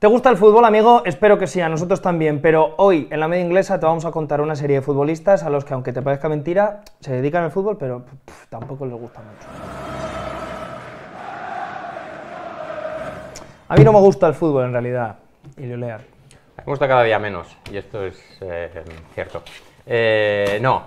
¿Te gusta el fútbol, amigo? Espero que sí, a nosotros también, pero hoy en la media inglesa te vamos a contar una serie de futbolistas a los que, aunque te parezca mentira, se dedican al fútbol, pero tampoco les gusta mucho. A mí no me gusta el fútbol, en realidad, y leer. Me gusta cada día menos, y esto es eh, cierto. Eh, no,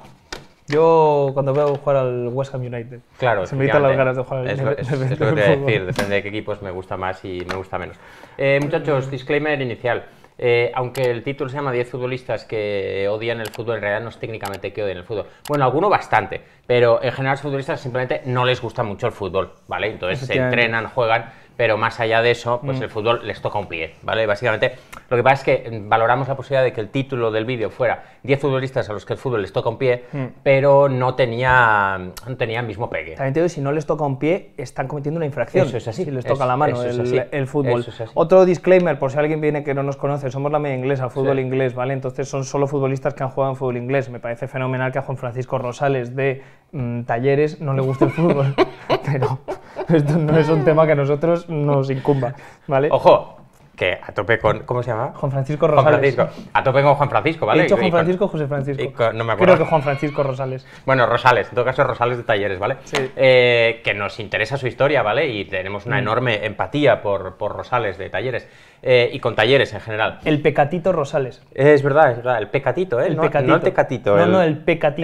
yo cuando veo jugar al West Ham United, claro, se me quitan las ganas de jugar al es, que decir, depende de qué equipos me gusta más y me gusta menos. Eh, muchachos, disclaimer inicial. Eh, aunque el título se llama 10 futbolistas que odian el fútbol, en realidad no es técnicamente que odien el fútbol. Bueno, alguno bastante, pero en general los futbolistas simplemente no les gusta mucho el fútbol, ¿vale? Entonces se entrenan, juegan pero más allá de eso, pues mm. el fútbol les toca un pie, ¿vale? Básicamente, lo que pasa es que valoramos la posibilidad de que el título del vídeo fuera 10 futbolistas a los que el fútbol les toca un pie, mm. pero no tenía, tenía el mismo pegue. También te si no les toca un pie, están cometiendo una infracción. Eso es así. Si les toca la mano el, fútbol. Otro disclaimer, por si alguien viene que no nos conoce, somos la media inglesa, fútbol inglés, ¿vale? Entonces son solo futbolistas que han jugado en fútbol inglés. Me parece fenomenal que a Juan Francisco Rosales de mm, Talleres no le guste el fútbol, pero... Esto no es un tema que a nosotros nos incumba, ¿vale? Ojo, que a tope con. ¿Cómo se llama? Juan Francisco Rosales. Francisco. A tope con Juan Francisco, ¿vale? He dicho Juan Francisco o José Francisco. no me acuerdo. Creo que Juan Francisco Rosales. Bueno, Rosales, en todo caso Rosales de Talleres, ¿vale? Sí. Eh, que nos interesa su historia, ¿vale? Y tenemos una mm. enorme empatía por, por Rosales de Talleres. Eh, y con talleres en general. El Pecatito Rosales. Es verdad, es verdad, el Pecatito, ¿eh? El no, no el No, no, el Pecatito.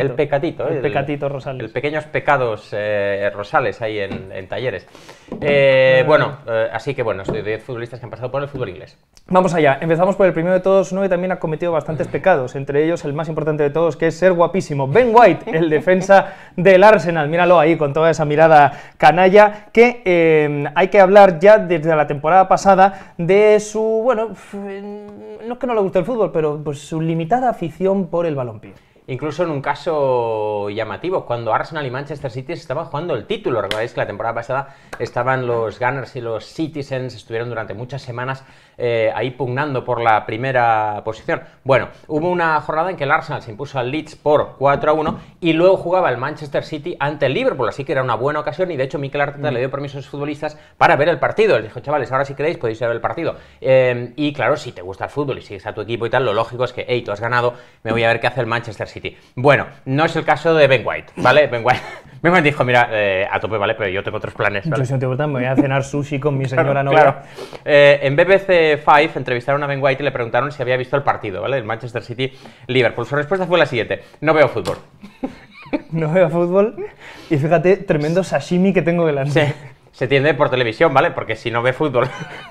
El Pecatito, El, Pecatito Rosales. El Pequeños Pecados eh, Rosales ahí en, talleres. Mm. Eh, bueno, así que bueno, soy de 10 futbolistas que han pasado por el fútbol inglés. Vamos allá, empezamos por el primero de todos, uno que también ha cometido bastantes mm. pecados, entre ellos el más importante de todos, que es ser guapísimo. Ben White, el defensa del Arsenal, míralo ahí con toda esa mirada canalla, que hay que hablar ya desde la temporada pasada de su su, bueno, no es que no le guste el fútbol, pero pues, su limitada afición por el balompié. Incluso en un caso llamativo, cuando Arsenal y Manchester City estaban jugando el título. Recordáis que la temporada pasada estaban los Gunners y los Citizens, estuvieron durante muchas semanas eh, ahí pugnando por la primera posición. Bueno, hubo una jornada en que el Arsenal se impuso al Leeds por 4 a 1 y luego jugaba el Manchester City ante el Liverpool, así que era una buena ocasión y de hecho Mikel Arteta mm. le dio permiso a sus futbolistas para ver el partido. Les dijo, chavales, ahora si queréis podéis ver el partido. Em, y claro, si te gusta el fútbol y sigues a tu equipo y tal, lo lógico es que, hey, tú has ganado, me voy a ver qué hace el Manchester City. Bueno, no es el caso de Ben White, ¿vale? Ben White. Ben dijo, mira, eh, a tope, ¿vale? Pero yo tengo otros planes. me voy a cenar sushi con mi señora Claro. Eh, en BBC Five entrevistaron a Ben White y le preguntaron si había visto el partido, ¿vale? El Manchester City-Liverpool. Su respuesta fue la siguiente, no veo fútbol. no veo fútbol y fíjate, tremendo sashimi que tengo delante. se tiende por televisión, ¿vale? Porque si no ve fútbol...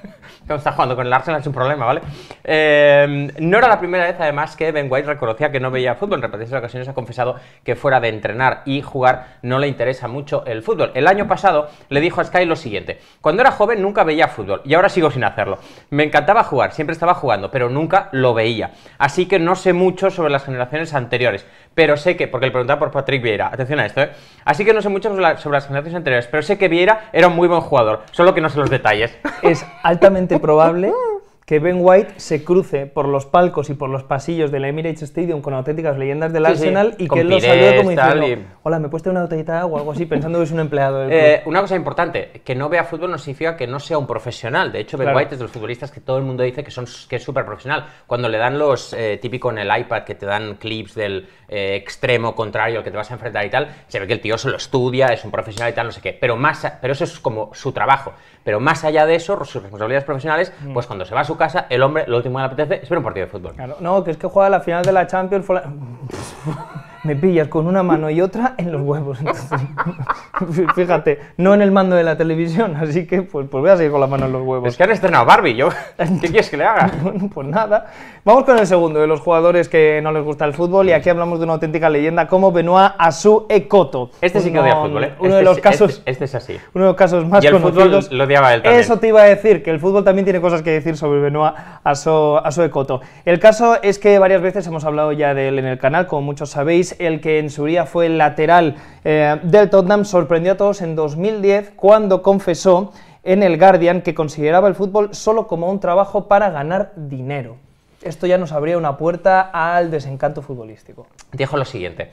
está jugando con el Arsenal es un problema, ¿vale? Em, no era la primera vez, además, que Ben White reconocía que no veía fútbol. En repetidas ocasiones ha confesado que fuera de entrenar y jugar no le interesa mucho el fútbol. El año pasado le dijo a Sky lo siguiente: Cuando era joven nunca veía fútbol y ahora sigo sin hacerlo. Me encantaba jugar, siempre estaba jugando, pero nunca lo veía. Así que no sé mucho sobre las generaciones anteriores, pero sé que, porque le preguntaba por Patrick Vieira, atención a esto, ¿eh? Así que no sé mucho sobre, sobre las generaciones anteriores, pero sé que Vieira era un muy buen jugador, solo que no sé los detalles. Es altamente probable que Ben White se cruce por los palcos y por los pasillos del Emirates Stadium con auténticas leyendas del Arsenal y que él lo salió como diciendo, hola, ¿me puedes una botellita o algo así? Pensando que es un empleado. Eh, una cosa importante, que no vea fútbol no significa que no sea un profesional. De hecho, Ben White es de los futbolistas que todo el mundo dice que, son, que es súper profesional. Cuando le dan los, eh, típicos en el iPad, que te dan clips del eh, extremo contrario al que te vas a enfrentar y tal, se ve que el tío se lo estudia, es un profesional y tal, no sé qué. Pero, más, pero eso es como su trabajo. Pero más allá de eso, sus responsabilidades profesionales, mm. pues cuando se va a su casa, el hombre lo último que le apetece es ver un partido de fútbol. no, que es que juega la final de la Champions. me pillas con una mano y otra en los huevos. fíjate, no en el mando de la televisión, así que pues, pues voy a seguir con la mano en los huevos. Es que han estrenado Barbie, yo. ¿Qué quieres que le haga? pues nada. Vamos con el segundo de los jugadores que no les gusta el fútbol y aquí hablamos de una auténtica leyenda como Benoit Asu Ekoto. Este sí que odia fútbol, ¿eh? Uno de este los casos. Este, este, es así. Uno los casos más y el Fútbol lo odiaba él también. Eso te iba a decir, que el fútbol también tiene cosas que decir sobre Benoit Asu ecoto El caso es que varias veces hemos hablado ya de él en el canal, como muchos sabéis el que en su día fue el lateral eh, del Tottenham, sorprendió a todos en 2010 cuando confesó en el Guardian que consideraba el fútbol solo como un trabajo para ganar dinero. Esto ya nos abría una puerta al desencanto futbolístico. Dijo lo siguiente.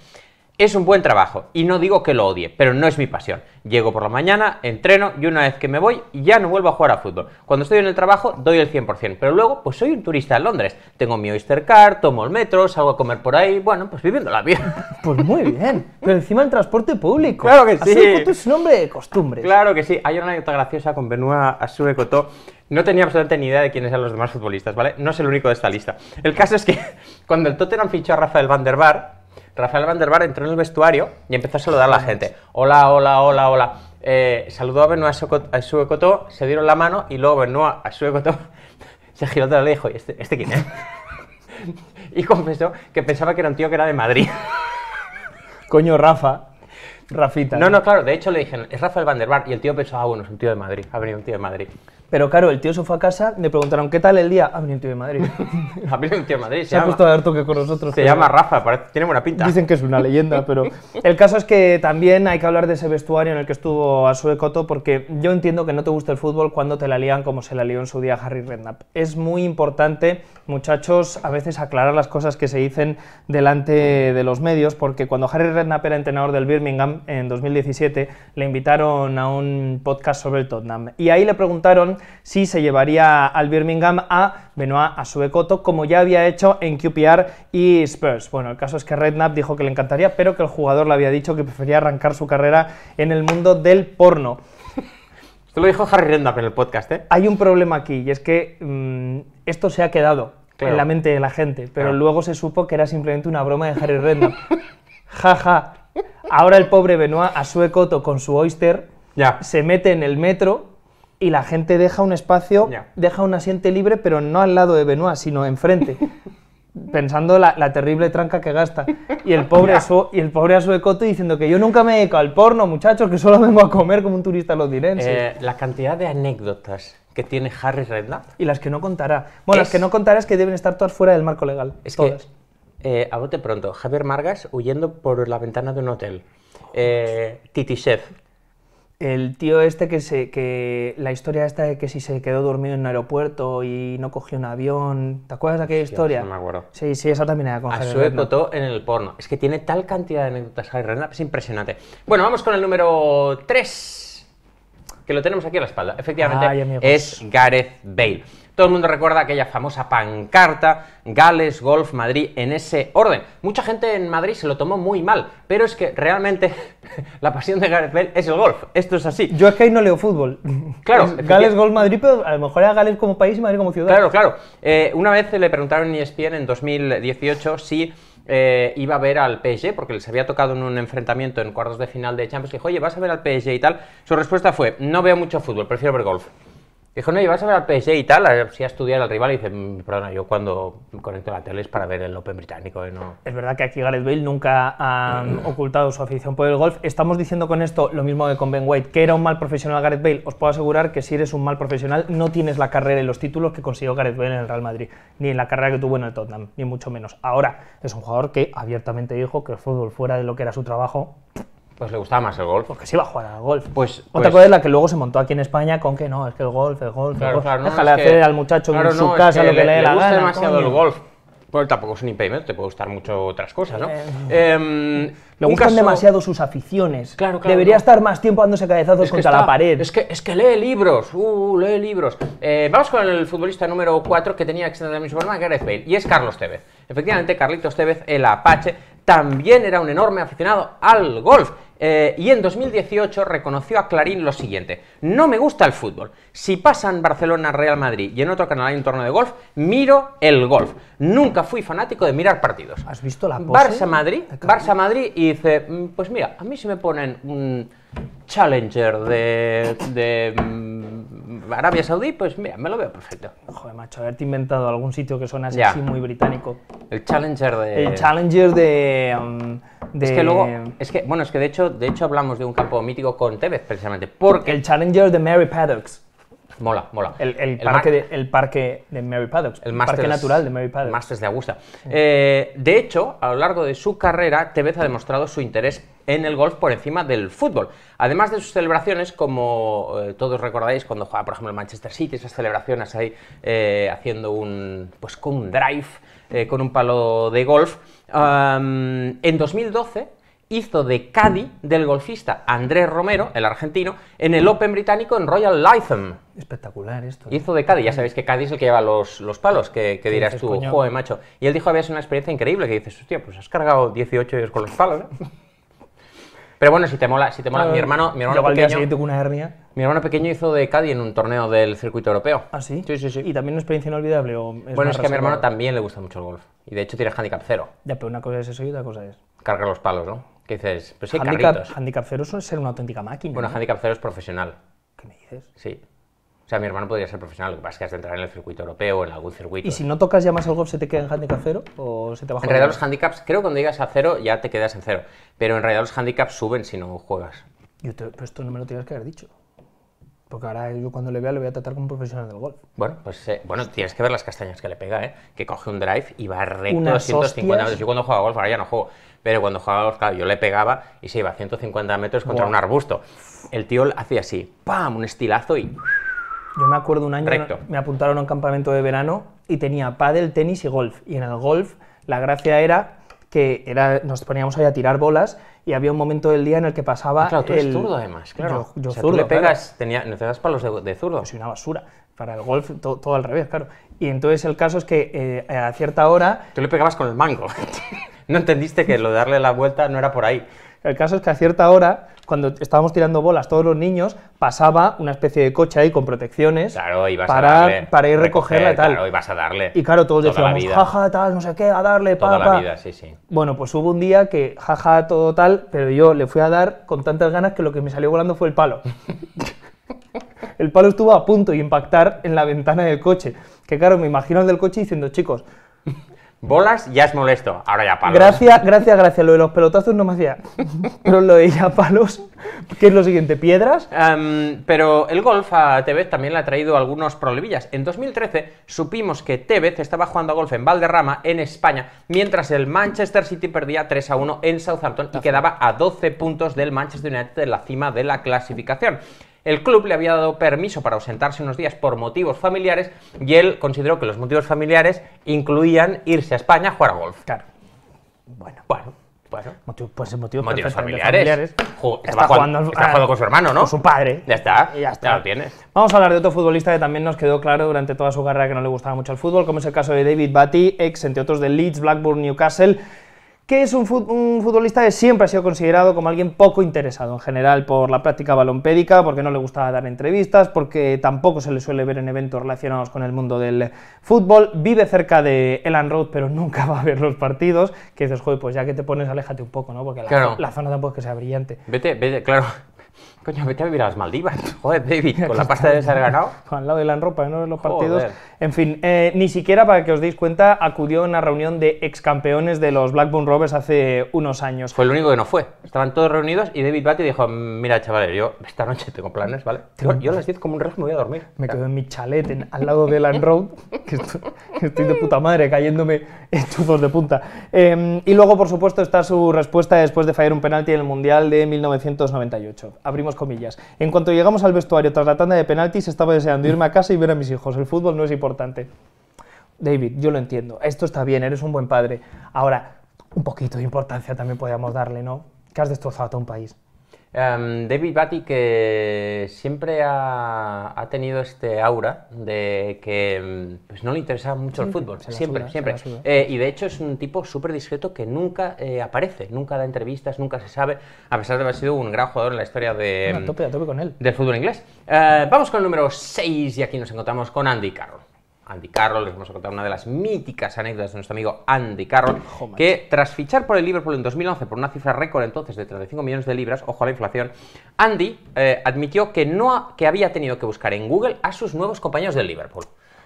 Es un buen trabajo y no digo que lo odie, pero no es mi pasión. Llego por la mañana, entreno y una vez que me voy ya no vuelvo a jugar a fútbol. Cuando estoy en el trabajo doy el 100%, pero luego pues soy un turista en Londres. Tengo mi Oyster Card, tomo el metro, salgo a comer por ahí, bueno, pues viviendo la vida. Pues muy bien, pero encima el transporte público. Claro que sí. es un hombre de costumbres. Claro que sí. Hay una anécdota graciosa con Benoit Asue no tenía absolutamente ni idea de quiénes eran los demás futbolistas, ¿vale? No es el único de esta lista. El caso es que cuando el Tottenham fichó a Rafael van der Bar, Rafael Van der entró en el vestuario y empezó a saludar a la gente. Hola, hola, hola, hola. Eh, saludó a Benoit a Suecoto, se dieron la mano y luego Benoit a Suecoto se giró de lejos y este, ¿este quién es? y confesó que pensaba que era un tío que era de Madrid. Coño, Rafa. Rafita. No, no, claro, de hecho le dijeron, es Rafael Van der Bar y el tío pensó, ah, bueno, es un tío de Madrid, ha venido un tío de Madrid. Pero claro, el tío se fue a casa, me preguntaron, ¿qué tal el día? Ha venido un tío de Madrid. ha venido un tío de Madrid, se, ha puesto a dar toque con nosotros. Se llama Rafa, tiene buena pinta. Dicen que es una leyenda, pero... El caso es que también hay que hablar de ese vestuario en el que estuvo a su Coto, porque yo entiendo que no te gusta el fútbol cuando te la lían como se la lió en su día Harry Redknapp. Es muy importante, muchachos, a veces aclarar las cosas que se dicen delante de los medios, porque cuando Harry Redknapp era entrenador del Birmingham en 2017, le invitaron a un podcast sobre el Tottenham. Y ahí le preguntaron si se llevaría al Birmingham a Benoit Asuecoto, como ya había hecho en QPR y Spurs. Bueno, el caso es que Redknapp dijo que le encantaría, pero que el jugador le había dicho que prefería arrancar su carrera en el mundo del porno. Esto lo dijo Harry Redknapp en el podcast, ¿eh? Hay un problema aquí, y es que mm, esto se ha quedado en la mente de la gente, pero luego se supo que era simplemente una broma de Harry Redknapp. Jaja. Ahora el pobre Benoit ecoto con su oyster ya. se mete en el metro y la gente deja un espacio, deja un asiento libre, pero no al lado de Benoit, sino enfrente. pensando la, terrible tranca que gasta. Y el pobre, su, y el pobre coto diciendo que yo nunca me dedicado al porno, muchachos, que solo vengo a comer como un turista londinense. Eh, la cantidad de anécdotas que tiene Harry Redknapp. Y las que no contará. Bueno, las que no contará es que deben estar todas fuera del marco legal. Es que, eh, a bote pronto, Javier Margas huyendo por la ventana de un hotel. Eh, Titi Chef el tío este que se que la historia esta de que si se quedó dormido en un aeropuerto y no cogió un avión te acuerdas de aquella historia no me acuerdo sí sí esa también era con su época en el porno es que tiene tal cantidad de anécdotas es impresionante bueno vamos con el número 3 que lo tenemos aquí a la espalda efectivamente es Gareth Bale todo el mundo recuerda aquella famosa pancarta Gales, Golf, Madrid en ese orden. Mucha gente en Madrid se lo tomó muy mal, pero es que realmente la pasión de Gareth Bale es el golf. Esto es así. Yo es que ahí no leo fútbol. Claro. Gales, Golf, Madrid, pero a lo mejor era Gales como país y Madrid como ciudad. Claro, claro. Eh, una vez le preguntaron a ESPN en 2018 e si eh, iba a ver al PSG, porque les había tocado en un enfrentamiento en cuartos de final de Champions, que dijo, oye, vas a ver al PSG y tal. Su respuesta fue, no veo mucho fútbol, prefiero ver golf. Dijo, no, y vas a ver al PSG y tal, si a estudiar al rival. Y dice, mm, perdona, yo cuando conecto la tele es para ver el Open británico. ¿eh? Es verdad que aquí Gareth Bale nunca ha mm, mm. ocultado su afición por el golf. Estamos diciendo con esto lo mismo que con Ben White, que era un mal profesional Gareth Bale. Os puedo asegurar que si eres un mal profesional no tienes la carrera y los títulos que consiguió Gareth Bale en el Real Madrid, ni en la carrera que tuvo en el Tottenham, ni mucho menos. Ahora es un jugador que abiertamente dijo que el fútbol fuera de lo que era su trabajo pues le gustaba más el golf. Porque sí iba a jugar al golf. Pues, Otra cosa es la que luego se montó aquí en España con que no, es que el golf, el golf, el Déjale hacer al muchacho en su casa lo que lo que le, le, le gusta demasiado el golf. Bueno, tampoco es un impedimento, te puede gustar mucho otras cosas, ¿no? Eh, em, le gustan demasiado sus aficiones. Claro, claro. Debería estar más tiempo dándose cabezazos contra la pared. Es que, es que lee libros, uh, lee libros. Eh, vamos con el futbolista número 4 que tenía de la misma que Gareth Bale, y es Carlos Tevez. Efectivamente, Carlitos Tevez, el Apache, también era un enorme aficionado al golf eh, y en 2018 reconoció a Clarín lo siguiente, no me gusta el fútbol, si pasan Barcelona, Real Madrid y en otro canal hay un torneo de golf, miro el golf, nunca fui fanático de mirar partidos. ¿Has visto la pose? Barça Madrid, Barça Madrid y dice, mm, pues mira, a mí si me ponen un challenger de, de mm, Arabia Saudí, pues mira, me lo veo perfecto. Joder, macho, haberte inventado algún sitio que suena así muy británico. El Challenger de... El Challenger de... Mm, es que luego, es que, bueno, es que de hecho de hecho hablamos de un campo mítico con Tevez precisamente, porque... El Challenger de Mary Paddocks. Mola, mola. El, parque, de, de, Mary Paddocks, el, parque natural de Mary Paddocks. Masters de Augusta. Eh, de hecho, a lo largo de su carrera, Tevez ha demostrado su interés en el golf por encima del fútbol. Además de sus celebraciones, como eh, todos recordáis, cuando jugaba, por ejemplo, el Manchester City, esas celebraciones ahí eh, haciendo un, pues, con drive con un palo de golf. en 2012 hizo de caddy del golfista Andrés Romero, el argentino, en el Open británico en Royal Lytham. Espectacular esto. Hizo ¿eh? de caddy, ya sabéis que caddy es el que lleva los, palos, que, dirás tú, juego joder, macho. Y él dijo, había sido una experiencia increíble, que dices, hostia, pues has cargado 18 ellos con los palos, ¿eh? Pero bueno, si te mola, si te mola, mi hermano, mi hermano pequeño, una Mi hermano pequeño hizo de Caddy en un torneo del circuito europeo. ¿Ah, sí? Sí, sí, sí. Y también una experiencia inolvidable. bueno, es que a mi hermano también le gusta mucho el golf. Y de hecho tiene handicap cero. Ya, pero una cosa es eso y otra cosa es. Cargar los palos, ¿no? ¿Qué dices? Pues handicap, cero ser una auténtica máquina. Bueno, handicap cero es profesional. ¿Qué me dices? Sí. O sea, mi hermano podría ser profesional, lo que pasa es que has entrar en el circuito europeo o en algún circuito. ¿Y si no tocas ya más algo golf, se te queda en handicap cero o se te baja? En realidad los handicaps, creo que cuando digas a cero ya te quedas en cero, pero en realidad los handicaps suben si no juegas. Yo te, pero esto no me lo tienes que haber dicho. Porque ahora yo cuando le vea le voy a tratar como un profesional del golf. Bueno, pues eh, bueno, tienes que ver las castañas que le pega, ¿eh? Que coge un drive y va recto a 150 metros. Yo cuando jugaba golf, ahora ya no juego, pero cuando jugaba golf, claro, yo le pegaba y se iba a 150 metros contra un arbusto. El tío hacía así, ¡pam! Un estilazo y... Yo me acuerdo un año, me apuntaron a un campamento de verano y tenía pádel, tenis y golf. Y en el golf la gracia era que era, nos poníamos ahí a tirar bolas y había un momento del día en el que pasaba. Ah, claro, tú eres zurdo además, claro. Yo, zurdo. le pegas, necesitas palos de, de zurdo. Pues soy una basura. Para el golf todo al revés, claro. Y entonces el caso es que eh, a cierta hora. Tú le pegabas con el mango. no entendiste que lo de darle la vuelta no era por ahí. El caso es que a cierta hora, cuando estábamos tirando bolas todos los niños, pasaba una especie de coche ahí con protecciones claro, ibas para, a para ir recogerla y tal. Claro, ibas a darle. Y claro, todos decíamos, jaja, tal, no sé qué, a darle, Toda la vida, sí, sí. Bueno, pues hubo un día que jaja, todo tal, pero yo le fui a dar con tantas ganas que lo que me salió volando fue el palo. el palo estuvo a punto de impactar en la ventana del coche. Que claro, me imagino el del coche diciendo, chicos, Bolas ya es molesto, ahora ya palos. Gracias, gracias, gracias. Lo de los pelotazos no me hacía. pero lo de ya palos, ¿qué es lo siguiente? ¿Piedras? Em, pero el golf a Tevez también le ha traído algunos problemillas. En 2013 supimos que Tevez estaba jugando a golf en Valderrama, en España, mientras el Manchester City perdía 3 a 1 en Southampton y quedaba a 12 puntos del Manchester United en la cima de la clasificación. El club le había dado permiso para ausentarse unos días por motivos familiares y él consideró que los motivos familiares incluían irse a España a jugar a golf. Claro. Bueno. Bueno. Bueno. Motivo, pues motivos, familiares. está, ah, jugando, con su hermano, ¿no? Con su padre. Ya está. ya está. lo tienes. Vamos a hablar de otro futbolista que también nos quedó claro durante toda su carrera que no le gustaba mucho el fútbol, como es el caso de David Batty, ex, entre otros, de Leeds, Blackburn, Newcastle que es un, futbolista que siempre ha sido considerado como alguien poco interesado en general por la práctica balompédica, porque no le gustaba dar entrevistas, porque tampoco se le suele ver en eventos relacionados con el mundo del fútbol, vive cerca de Elan Road, pero nunca va a ver los partidos, que dices, joder, pues ya que te pones, aléjate un poco, ¿no? Porque la, zona tampoco es que sea brillante. Vete, vete, claro. Coño, vete a vivir a las Maldivas, joder, David, con la pasta de ser ganado. Al lado de Elan Road para ¿no? Los partidos. En fin, eh, ni siquiera, para que os deis cuenta, acudió a una reunión de ex campeones de los Blackburn Rovers hace unos años. Fue el único que no fue. Estaban todos reunidos y David Batty dijo, mira, chavales, yo esta noche tengo planes, ¿vale? Yo, a las 10 como un reloj me voy a dormir. Me quedo en mi chalet al lado de Land Road, que estoy, de puta madre cayéndome en chuzos de punta. Em, y luego, por supuesto, está su respuesta después de fallar un penalti en el Mundial de 1998. Abrimos comillas. En cuanto llegamos al vestuario tras la tanda de penaltis, estaba deseando irme a casa y ver a mis hijos. El fútbol no es importante David, yo lo entiendo, esto está bien, eres un buen padre. Ahora, un poquito de importancia también podríamos darle, ¿no? Que has destrozado a un país. Em, David Batty que siempre ha, tenido este aura de que em, pues, no le interesa mucho el fútbol, siempre, siempre. Eh, y de hecho es un tipo súper discreto que nunca eh, aparece, nunca da entrevistas, nunca se sabe, a pesar de haber sido un gran jugador en la historia de, em, del fútbol inglés. Eh, vamos con el número 6 y aquí nos encontramos con Andy Carroll. Andy Carroll, les vamos a contar una de las míticas anécdotas de nuestro amigo Andy Carroll, oh, que tras fichar por el Liverpool en 2011 por una cifra récord entonces de 35 millones de libras, ojo a la inflación, Andy eh, admitió que, no que había tenido que buscar en Google a sus nuevos compañeros del Liverpool.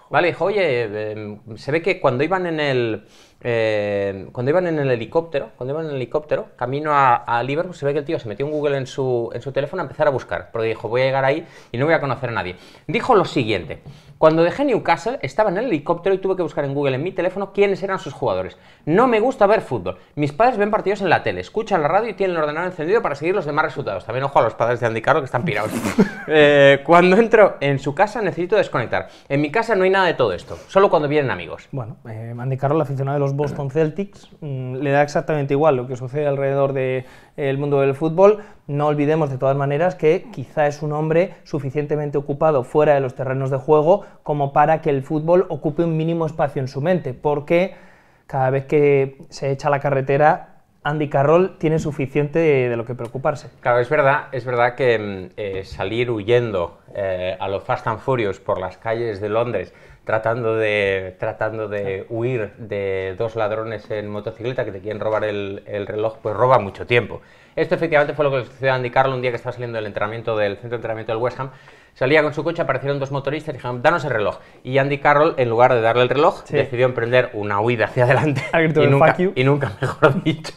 Vale, dijo, oye, em, se ve que cuando iban en el eh, cuando iban en el helicóptero, cuando iban en el helicóptero, camino a, Liverpool, se ve que el tío se metió en Google en su, en su teléfono a empezar a buscar, pero dijo, voy a llegar ahí y no voy a conocer a nadie. Dijo lo siguiente, cuando dejé Newcastle, estaba en el helicóptero y tuve que buscar en Google en mi teléfono quiénes eran sus jugadores. No me gusta ver fútbol. Mis padres ven partidos en la tele, escuchan la radio y tienen el ordenador encendido para seguir los demás resultados. También ojo a los padres de Andy Carroll, que están pirados. Eh, cuando entro en su casa necesito desconectar. En mi casa no hay nada de todo esto, solo cuando vienen amigos. Bueno, eh, Andy Carroll, aficionado de los Boston Celtics, mm, le da exactamente igual lo que sucede alrededor de el mundo del fútbol. No olvidemos de todas maneras que quizá es un hombre suficientemente ocupado fuera de los terrenos de juego como para que el fútbol ocupe un mínimo espacio en su mente, porque cada vez que se echa a la carretera Andy Carroll tiene suficiente de, lo que preocuparse. Claro, es verdad, es verdad que mm, eh, salir huyendo eh, a los Fast and Furious por las calles de Londres tratando de, tratando de huir de dos ladrones en motocicleta que te quieren robar el, reloj, pues roba mucho tiempo. Esto efectivamente fue lo que le sucedió a Andy Carroll un día que estaba saliendo del entrenamiento del centro de entrenamiento del West Ham. Salía con su coche, aparecieron dos motoristas y dijeron, danos el reloj. Y Andy Carroll, en lugar de darle el reloj, decidió emprender una huida hacia adelante. Y nunca, y nunca, mejor dicho,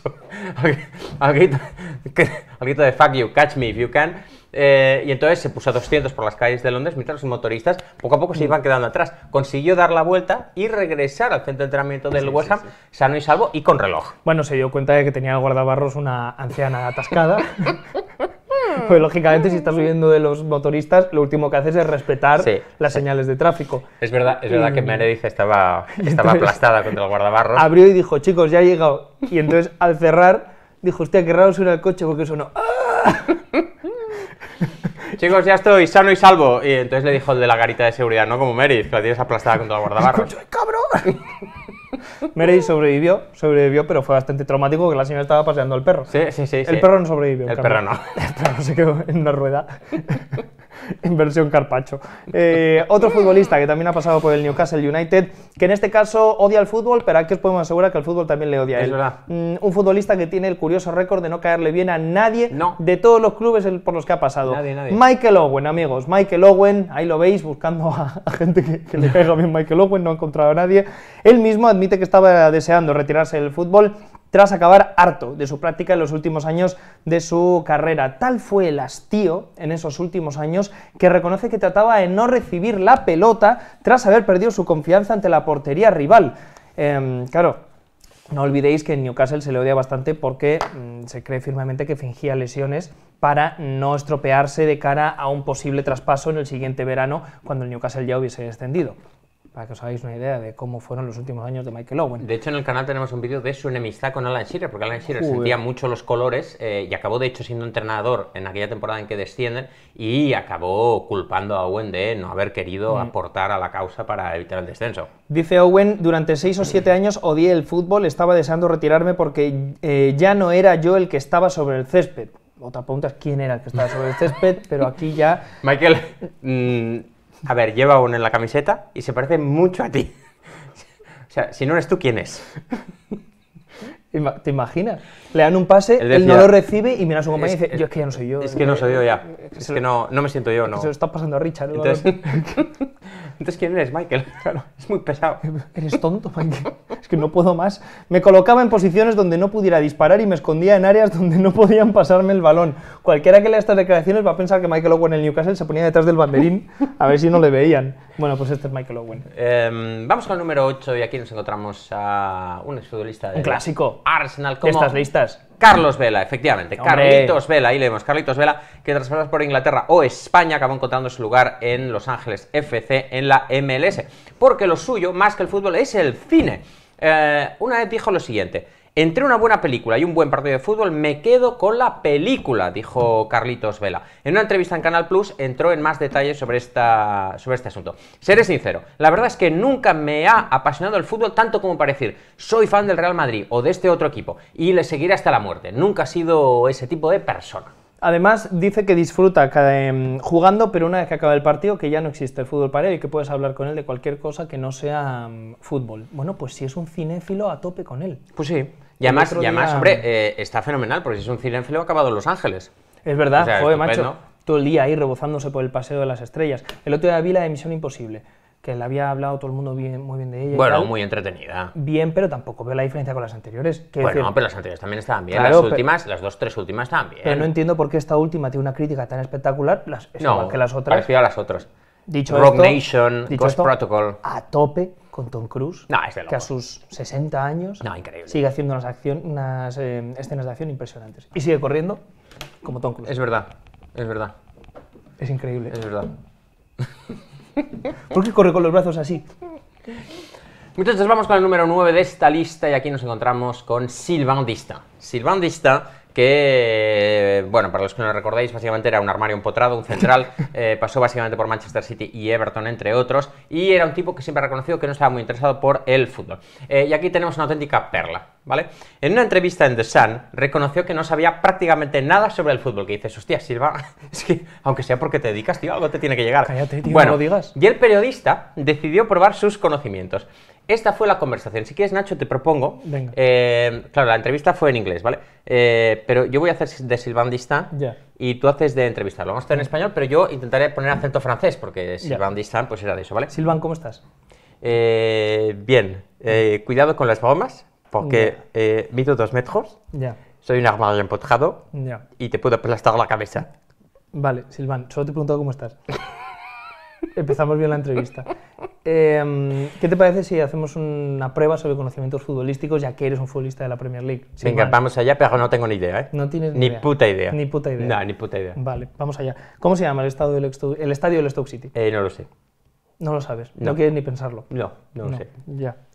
al grito de fuck you, catch me if you can eh, y entonces se puso a 200 por las calles de Londres, mientras los motoristas poco a poco se mm. iban quedando atrás. Consiguió dar la vuelta y regresar al centro de entrenamiento del sí, West Ham sano y salvo y con reloj. Bueno, se dio cuenta de que tenía el guardabarros una anciana atascada. pues lógicamente si estás huyendo de los motoristas, lo último que haces es respetar las señales de tráfico. Es verdad, es verdad que mm. Meredith estaba, estaba aplastada contra el guardabarros. Abrió y dijo, chicos, ya he llegado. Y entonces al cerrar, dijo, hostia, qué raro suena el coche porque sonó... Chicos, ya estoy sano y salvo. Y entonces le dijo el de la garita de seguridad, no como Meredith, que la tienes aplastada contra la guardabarros. ¡Cabrón! Meredith sobrevivió, sobrevivió, pero fue bastante traumático que la señora estaba paseando al perro. Sí, sí, sí. El perro no sobrevivió. El perro no. El perro se quedó en una rueda. en versión carpacho. Eh, otro futbolista que también ha pasado por el Newcastle United, que en este caso odia el fútbol, pero aquí os podemos asegurar que el fútbol también le odia él. Es verdad. Mm, un futbolista que tiene el curioso récord de no caerle bien a nadie de todos los clubes por los que ha pasado. Michael Owen, amigos. Michael Owen, ahí lo veis, buscando a, gente que, le caiga bien Michael Owen, no ha encontrado a nadie. Él mismo admite que estaba deseando retirarse del fútbol tras acabar harto de su práctica en los últimos años de su carrera. Tal fue el hastío en esos últimos años que reconoce que trataba de no recibir la pelota tras haber perdido su confianza ante la portería rival. Em, claro, no olvidéis que en Newcastle se le odia bastante porque mm, se cree firmemente que fingía lesiones para no estropearse de cara a un posible traspaso en el siguiente verano cuando el Newcastle ya hubiese descendido para que os hagáis una idea de cómo fueron los últimos años de Michael Owen. De hecho, en el canal tenemos un vídeo de su enemistad con Alan Shearer, porque Alan Shearer sentía mucho los colores eh, y acabó, de hecho, siendo entrenador en aquella temporada en que descienden y acabó culpando a Owen de no haber querido mm. aportar a la causa para evitar el descenso. Dice Owen, durante seis o siete años odié el fútbol, estaba deseando retirarme porque eh, ya no era yo el que estaba sobre el césped otra pregunta es quién era el que estaba sobre el césped, pero aquí ya... Michael, mm, a ver, lleva uno en la camiseta y se parece mucho a ti. o sea, si no eres tú, ¿quién es? ¿Te imaginas? Le dan un pase, él, no lo recibe y mira a su compañero y dice, yo es que ya no soy yo. Es que no soy yo ya. Eh, es que no, no me siento yo, no. Se lo está pasando a Richard. ¿no? Entonces, ¿quién eres, Michael? Claro, es muy pesado. Eres tonto, Michael. Es que no puedo más. Me colocaba en posiciones donde no pudiera disparar y me escondía en áreas donde no podían pasarme el balón. Cualquiera que lea estas declaraciones va a pensar que Michael Owen en el Newcastle se ponía detrás del banderín a ver si no le veían. Bueno, pues este es Michael Owen. Em, vamos con el número 8 y aquí nos encontramos a un exfutbolista de... Un clásico. Arsenal, como... Estas listas. Carlos Vela, efectivamente. Carlitos Vela, ahí leemos. Carlitos Vela, que tras pasar por Inglaterra o España, acabó encontrando su lugar en Los Ángeles FC en la MLS. Porque lo suyo, más que el fútbol, es el cine. Eh, una vez dijo lo siguiente. Entre una buena película y un buen partido de fútbol me quedo con la película, dijo Carlitos Vela. En una entrevista en Canal Plus entró en más detalles sobre, esta, sobre este asunto. Seré sincero, la verdad es que nunca me ha apasionado el fútbol tanto como para decir soy fan del Real Madrid o de este otro equipo y le seguiré hasta la muerte. Nunca he sido ese tipo de persona. Además, dice que disfruta em, jugando, pero una vez que acaba el partido, que ya no existe el fútbol para él y que puedes hablar con él de cualquier cosa que no sea mm, fútbol. Bueno, pues si es un cinéfilo, a tope con él. Pues sí, y además, hombre, eh, está fenomenal, porque si es un cinéfilo ha acabado en Los Ángeles. Es verdad, joder, macho. Todo el día ahí rebozándose por el paseo de las estrellas. El otro día vi la de Misión Imposible, que la había hablado todo el mundo muy bien de ella. Bueno, muy entretenida. Bien, pero tampoco veo la diferencia con las anteriores. bueno, pero las anteriores también estaban bien. las últimas, las dos, tres últimas también Pero no entiendo por qué esta última tiene una crítica tan espectacular, las, es no, igual que las otras. Parecida a las otras. Dicho Rock Nation, Ghost Protocol. A tope con Tom Cruise, que a sus 60 años sigue haciendo unas, acción, unas eh, escenas de acción impresionantes. Y sigue corriendo como Tom Cruise. Es verdad, es verdad. Es increíble. Es verdad. ¿Por qué corre con los brazos así? Muchachos, vamos con el número 9 de esta lista y aquí nos encontramos con Sylvain Dista. Sylvain Dista que, bueno, para los que no lo recordáis, básicamente era un armario empotrado, un central, eh, pasó básicamente por Manchester City y Everton, entre otros, y era un tipo que siempre ha reconocido que no estaba muy interesado por el fútbol. Eh, y aquí tenemos una auténtica perla, ¿vale? En una entrevista en The Sun, reconoció que no sabía prácticamente nada sobre el fútbol, que dices, hostia, Silva, es que, aunque sea porque te dedicas, tío, algo te tiene que llegar. Cállate, tío, bueno, digas. Y el periodista decidió probar sus conocimientos. Esta fue la conversación. Si quieres, Nacho, te propongo. Eh, claro, la entrevista fue en inglés, ¿vale? Eh, pero yo voy a hacer de silbandista y tú haces de entrevista. Lo vamos a hacer en mm. español, pero yo intentaré poner acento francés, porque silbandista pues era de eso, ¿vale? Silvan, ¿cómo estás? Eh, bien. cuidado con las bombas porque mido dos metros. Ya. Soy un armario Ya. y te puedo aplastar la cabeza. Vale, Silvan, solo te he preguntado cómo estás. Empezamos bien la entrevista. Em, ¿Qué te parece si hacemos una prueba sobre conocimientos futbolísticos, ya que eres un futbolista de la Premier League? Venga, vamos allá, pero no tengo ni idea, ¿eh? ni puta idea. Ni puta idea. No, ni puta idea. Vale, vamos allá. ¿Cómo se llama el estadio del, el estadio del Stoke City? Eh, no lo sé. No lo sabes, no, quieres ni pensarlo. No, no, lo sé.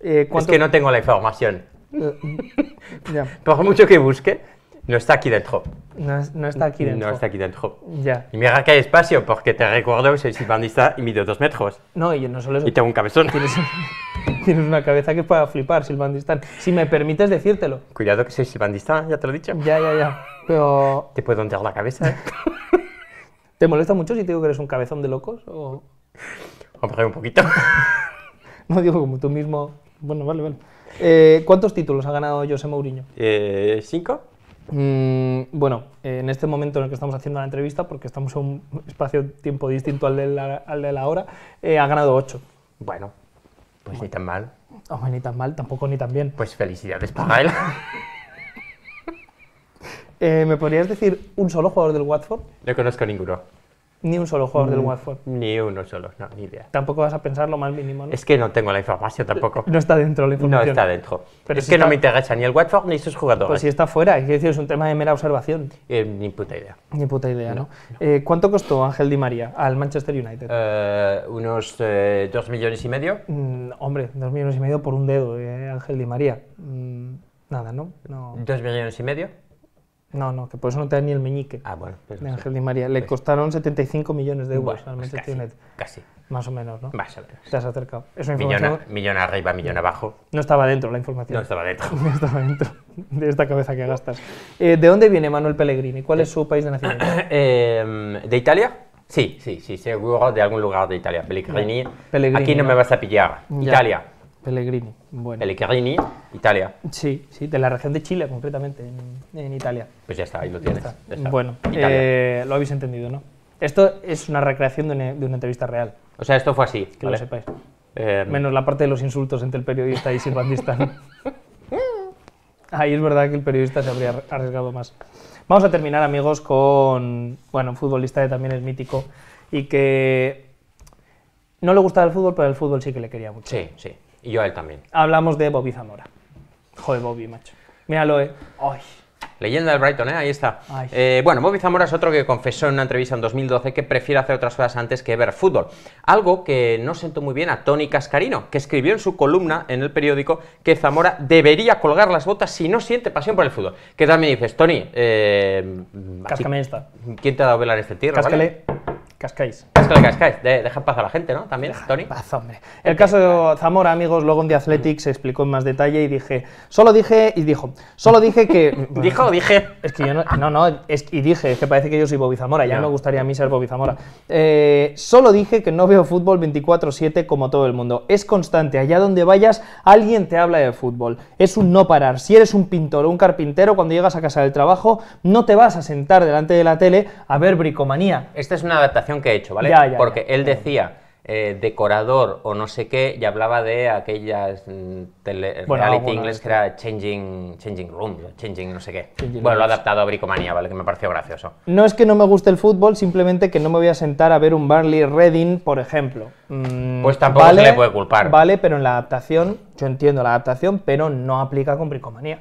Eh, es que no tengo la información. Por mucho que busque, no está aquí dentro. No, está aquí dentro. No está aquí dentro. Ya. Y mira que hay espacio, porque te recuerdo que soy silbandista y mido dos metros. No, y yo no solo eso. Y tengo un cabezón. Tienes, una cabeza que pueda flipar, silbandista. Si me permites decírtelo. Cuidado que soy silbandista, ya te lo he dicho. Ya, ya, ya. Pero... Te puedo ondear la cabeza. ¿eh? ¿Te molesta mucho si te digo que eres un cabezón de locos? O... Hombre, un poquito. no digo como tú mismo. Bueno, vale, vale. Eh, ¿Cuántos títulos ha ganado José Mourinho? Eh, cinco. Mm, bueno, en este momento en el que estamos haciendo la entrevista, porque estamos en un espacio-tiempo distinto al de la, hora, eh, ha ganado 8. Bueno, pues ni tan mal. Hombre, ni tan mal, tampoco ni tan bien. Pues felicidades para él. Eh, ¿Me podrías decir un solo jugador del Watford? No conozco ninguno. Ni un solo jugador del mm. Watford. Ni uno solo, no, ni idea. Tampoco vas a pensar lo más mínimo. Es que no tengo la información tampoco. No está dentro la información. No está dentro. es que no me interesa ni el Watford ni sus jugadores. Pues si está fuera, es es un tema de mera observación. Eh, ni puta idea. Ni puta idea, ¿no? Eh, ¿Cuánto costó Ángel Di María al Manchester United? Eh, unos dos millones y medio. Mm, hombre, dos millones y medio por un dedo, Ángel Di María. Mm, nada, ¿no? ¿no? Dos millones y medio. No, no, que por eso no te da ni el meñique ah, pues de Ángel y María. Le pues costaron 75 millones de euros bueno, pues casi, Más o menos, ¿no? Más o menos. Te has acercado. millón, arriba, millón abajo. No estaba dentro la información. No estaba dentro. No estaba dentro de esta cabeza que gastas. Eh, ¿De dónde viene Manuel Pellegrini? ¿Cuál es su país de nacimiento? Eh, ¿De Italia? Sí, sí, sí, seguro de algún lugar de Italia. Pellegrini. Aquí no, me vas a pillar. Italia. Pellegrini. Bueno. Pellegrini, Italia. Sí, sí, de la región de Chile, concretamente, en, Italia. Pues ya está, ahí lo tienes. Bueno, eh, lo habéis entendido, ¿no? Esto es una recreación e, de una, entrevista real. O sea, esto fue así. Que lo sepáis. Em. Menos la parte de los insultos entre el periodista y Sir Ahí es verdad que el periodista se habría arriesgado más. Vamos a terminar, amigos, con bueno, un futbolista que también es mítico y que no le gustaba el fútbol, pero el fútbol sí que le quería mucho. Sí, sí. Y yo a él también. Hablamos de Bobby Zamora. Joder, Bobby, macho. Míralo, eh. Leyenda del Brighton, ¿eh? ahí está. Eh, bueno, Bobby Zamora es otro que confesó en una entrevista en 2012 que prefiere hacer otras cosas antes que ver fútbol. Algo que no sentó muy bien a Tony Cascarino, que escribió en su columna en el periódico que Zamora debería colgar las botas si no siente pasión por el fútbol. Que también dices, Tony, eh, mm, esta. ¿quién te ha dado velar este tierra? ¿vale? Cascáis. Casco cascáis. deja paz a la gente, ¿no? También, Tony. hombre. El caso de Zamora, amigos, luego en The Athletic mm. se explicó en más detalle y dije, solo dije, y dijo, solo dije que... ¿Dijo dije? Es que yo no, no, no es, y dije, es que parece que yo soy Bobby Zamora, ya no. me gustaría a mí ser Bobby Zamora. Eh, solo dije que no veo fútbol 24-7 como todo el mundo. Es constante, allá donde vayas, alguien te habla de fútbol. Es un no parar. Si eres un pintor o un carpintero, cuando llegas a casa del trabajo, no te vas a sentar delante de la tele a ver bricomanía. Esta es una adaptación que he hecho, ¿vale? Porque él decía eh, decorador o no sé qué y hablaba de aquellas mm, bueno, reality inglés que era changing, changing Room, Changing no sé qué. bueno, lo he adaptado a Bricomanía, ¿vale? Que me pareció gracioso. No es que no me guste el fútbol, simplemente que no me voy a sentar a ver un Burnley Reading, por ejemplo. Mm, pues tampoco se le puede culpar. Vale, pero en la adaptación, yo entiendo la adaptación, pero no aplica con Bricomanía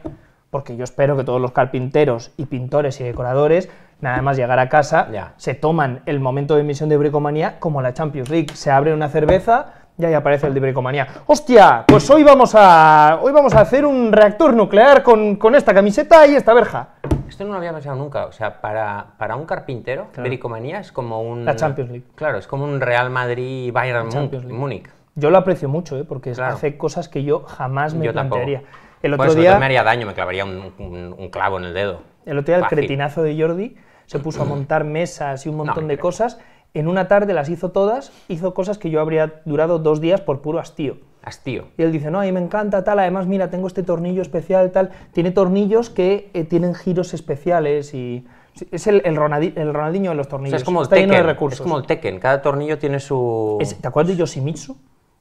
porque yo espero que todos los carpinteros y pintores y decoradores Nada más llegar a casa, se toman el momento de emisión de Bricomanía como la Champions League. Se abre una cerveza y ahí aparece el de Bricomanía. ¡Hostia! Pues hoy vamos a, hoy vamos a hacer un reactor nuclear con, esta camiseta y esta verja. Esto no lo había pensado nunca. O sea, para, para un carpintero, Bricomanía es como un... La Champions League. Claro, es como un Real Madrid-Bayern Múnich. Yo lo aprecio mucho, ¿eh? porque hace cosas que yo jamás me yo plantearía. El otro día. me haría daño, me clavaría un, clavo en el dedo. El otro día, el cretinazo de Jordi se puso a mm. montar mesas y un montón de cosas. En una tarde las hizo todas, hizo cosas que yo habría durado dos días por puro hastío. Hastío. Y él dice, no, a me encanta, tal, además, mira, tengo este tornillo especial, tal. Tiene tornillos que eh, tienen giros especiales y... Es el, el, Ronaldinho de los tornillos. es como el Está Tekken, lleno de Es como el Tekken, cada tornillo tiene su... ¿Te acuerdas de Yoshimitsu?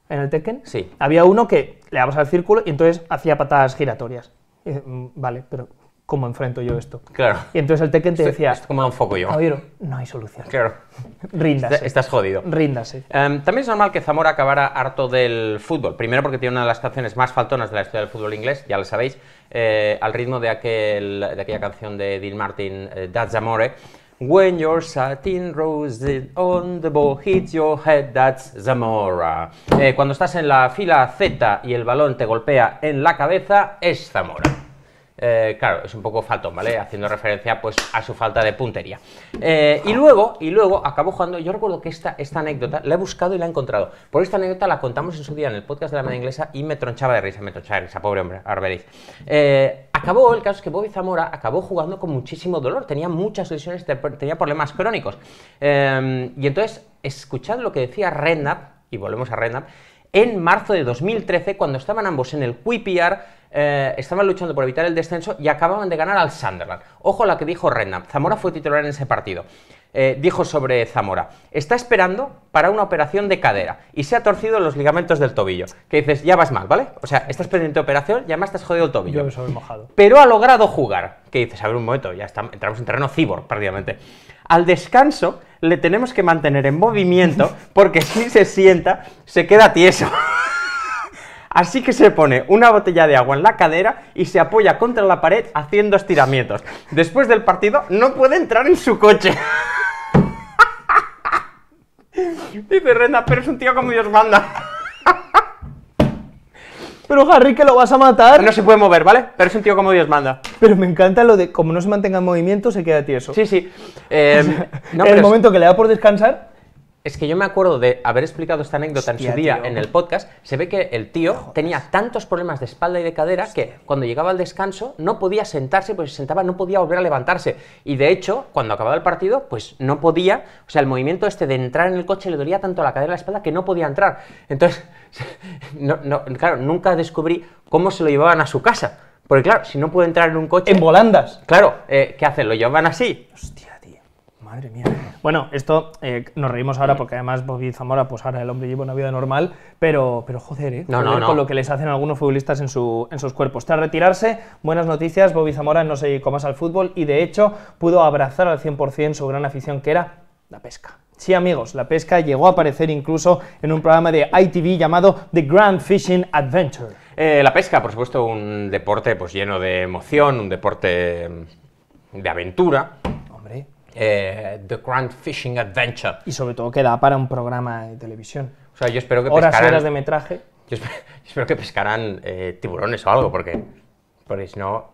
¿En el Tekken? Sí. Había uno que le dabas al círculo y entonces hacía patadas giratorias. Mm, vale, pero ¿cómo enfrento yo esto? Claro. Y entonces el Tekken te decía... Esto como un foco yo. no hay solución. Claro. Ríndase. estás jodido. Ríndase. Em, también es normal que Zamora acabara harto del fútbol. Primero porque tiene una de las canciones más faltonas de la historia del fútbol inglés, ya lo sabéis, eh, al ritmo de, aquel, de aquella canción de Dean Martin, eh, That's Amore. When your satin rose on the ball hits your head, that's Zamora. Eh, cuando estás en la fila Z y el balón te golpea en la cabeza, es Zamora. Eh, claro, es un poco faltón, ¿vale? Haciendo referencia pues a su falta de puntería. Eh, y luego, y luego acabó jugando. Yo recuerdo que esta, esta anécdota la he buscado y la he encontrado. Por esta anécdota la contamos en su día en el podcast de la media inglesa y me tronchaba de risa, me tronchaba de risa, pobre hombre, ahora acabó, el caso que Bobby Zamora acabó jugando con muchísimo dolor, tenía muchas lesiones, tenía problemas crónicos. Em, y entonces, escuchad lo que decía Redknapp, y volvemos a Redknapp, en marzo de 2013, cuando estaban ambos en el QPR, eh, estaban luchando por evitar el descenso y acababan de ganar al Sunderland. Ojo a la que dijo Redknapp, Zamora fue titular en ese partido. Eh, dijo sobre Zamora, está esperando para una operación de cadera y se ha torcido los ligamentos del tobillo. Que dices, ya vas mal, ¿vale? O sea, estás pendiente de operación y además estás jodido el tobillo. Pero ha logrado jugar. Que dices, a ver un momento, ya estamos, entramos en terreno cibor prácticamente. Al descanso le tenemos que mantener en movimiento porque si se sienta se queda tieso. Así que se pone una botella de agua en la cadera y se apoya contra la pared haciendo estiramientos. Después del partido no puede entrar en su coche. Dice Renda, pero es un tío como Dios manda. Pero Harry, que lo vas a matar. No se puede mover, ¿vale? Pero es un tío como Dios manda. Pero me encanta lo de como no se mantenga en movimiento, se queda tieso. Sí, sí. Eh, en el momento que le da por descansar, es que yo me acuerdo de haber explicado esta anécdota en su día en el podcast. Se ve que el tío tenía tantos problemas de espalda y de cadera que cuando llegaba al descanso no podía sentarse, pues se sentaba, no podía volver a levantarse. Y de hecho, cuando acababa el partido, pues no podía. O sea, el movimiento este de entrar en el coche le dolía tanto la cadera y la espalda que no podía entrar. Entonces, no, claro, nunca descubrí cómo se lo llevaban a su casa. Porque claro, si no puede entrar en un coche. En volandas. Claro, eh, ¿qué hacen? ¿Lo llevan así? Hostia. Madre mía. Bueno, esto eh, nos reímos ahora porque además Bobby Zamora, pues ahora el hombre lleva una vida normal, pero, pero joder, ¿eh? No, no, con lo que les hacen algunos futbolistas en, sus cuerpos. Tras retirarse, buenas noticias, Bobby Zamora no se dedicó más al fútbol y de hecho pudo abrazar al 100% su gran afición que era la pesca. Sí, amigos, la pesca llegó a aparecer incluso en un programa de ITV llamado The Grand Fishing Adventure. Eh, la pesca, por supuesto, un deporte pues, lleno de emoción, un deporte mm, de aventura. Hombre. Eh, The Grand Fishing Adventure. Y sobre todo que da para un programa de televisión. O sea, yo espero que horas, pescaran... Horas de metraje. espero, que pescarán eh, tiburones o algo, porque, si no...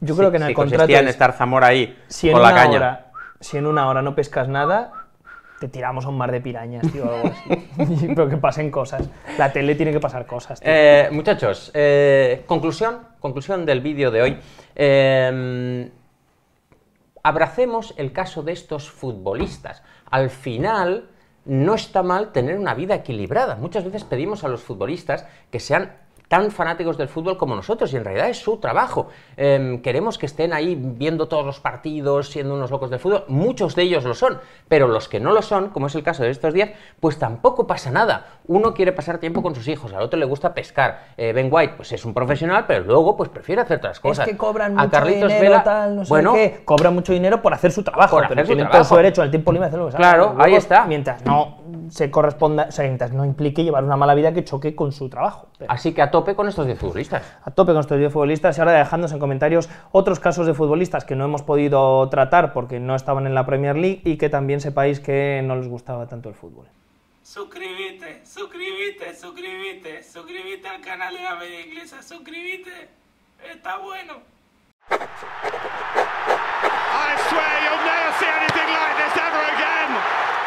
Yo creo que en el contrato... estar Zamora ahí si con la una caña. Hora, si en una hora no pescas nada, te tiramos a un mar de pirañas, tío, algo así. Pero que pasen cosas. La tele tiene que pasar cosas. Eh, muchachos, conclusión, conclusión del vídeo de hoy. Eh, abracemos el caso de estos futbolistas. Al final, no está mal tener una vida equilibrada. Muchas veces pedimos a los futbolistas que sean tan fanáticos del fútbol como nosotros y en realidad es su trabajo. Em, queremos que estén ahí viendo todos los partidos, siendo unos locos del fútbol. Muchos de ellos lo son, pero los que no lo son, como es el caso de estos días, pues tampoco pasa nada. Uno quiere pasar tiempo con sus hijos, al otro le gusta pescar. Eh, ben White, pues es un profesional, pero luego pues prefiere hacer otras cosas. Es que cobran mucho a dinero, Vela, no bueno, qué. mucho dinero por hacer su trabajo, por derecho al tiempo libre Claro, ahí está. Mientras no se corresponda, o mientras no implique llevar una mala vida que choque con su trabajo. Así que a tope con estos 10 futbolistas. A tope con estos 10 futbolistas y ahora dejándonos en comentarios otros casos de futbolistas que no hemos podido tratar porque no estaban en la Premier League y que también sepáis que no les gustaba tanto el fútbol. Suscríbete, suscríbete, suscríbete, suscríbete al canal de la media inglesa, suscríbete, está bueno. I swear you'll never see anything like this ever again.